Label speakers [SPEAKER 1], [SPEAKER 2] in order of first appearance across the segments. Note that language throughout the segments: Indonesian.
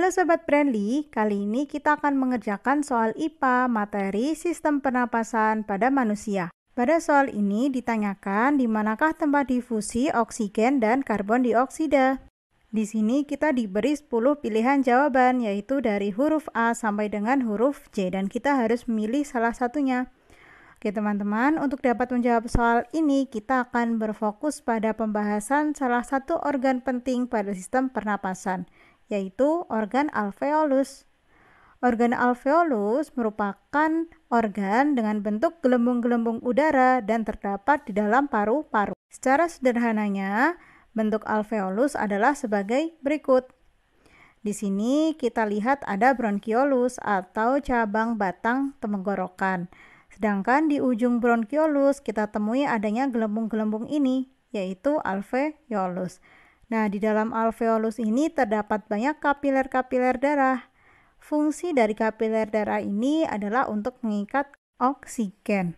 [SPEAKER 1] Halo Sobat Friendly, kali ini kita akan mengerjakan soal IPA materi sistem pernapasan pada manusia. Pada soal ini ditanyakan di manakah tempat difusi oksigen dan karbon dioksida. Di sini kita diberi 10 pilihan jawaban yaitu dari huruf A sampai dengan huruf J dan kita harus memilih salah satunya. Oke teman-teman, untuk dapat menjawab soal ini kita akan berfokus pada pembahasan salah satu organ penting pada sistem pernapasan, yaitu organ alveolus. Organ alveolus merupakan organ dengan bentuk gelembung-gelembung udara dan terdapat di dalam paru-paru. Secara sederhananya, bentuk alveolus adalah sebagai berikut. Di sini kita lihat ada bronkiolus atau cabang batang tenggorokan. Sedangkan di ujung bronkiolus kita temui adanya gelembung-gelembung ini, yaitu alveolus. Nah, di dalam alveolus ini terdapat banyak kapiler-kapiler darah. Fungsi dari kapiler darah ini adalah untuk mengikat oksigen.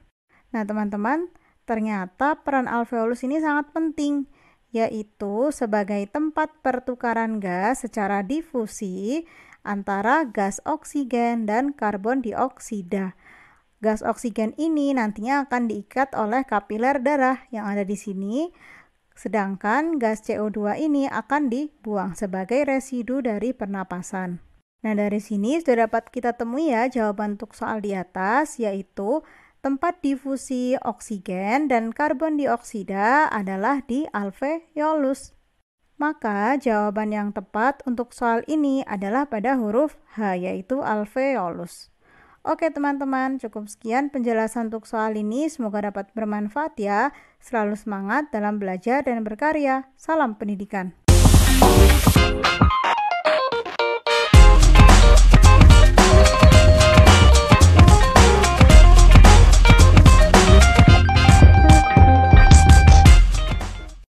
[SPEAKER 1] Nah, teman-teman, ternyata peran alveolus ini sangat penting, yaitu sebagai tempat pertukaran gas secara difusi antara gas oksigen dan karbon dioksida. Gas oksigen ini nantinya akan diikat oleh kapiler darah yang ada di sini Sedangkan gas CO2 ini akan dibuang sebagai residu dari pernapasan. Nah, dari sini sudah dapat kita temui ya jawaban untuk soal di atas, yaitu tempat difusi oksigen dan karbon dioksida adalah di alveolus. Maka jawaban yang tepat untuk soal ini adalah pada huruf H yaitu alveolus. Oke teman-teman, cukup sekian penjelasan untuk soal ini. Semoga dapat bermanfaat ya. Selalu semangat dalam belajar dan berkarya. Salam pendidikan.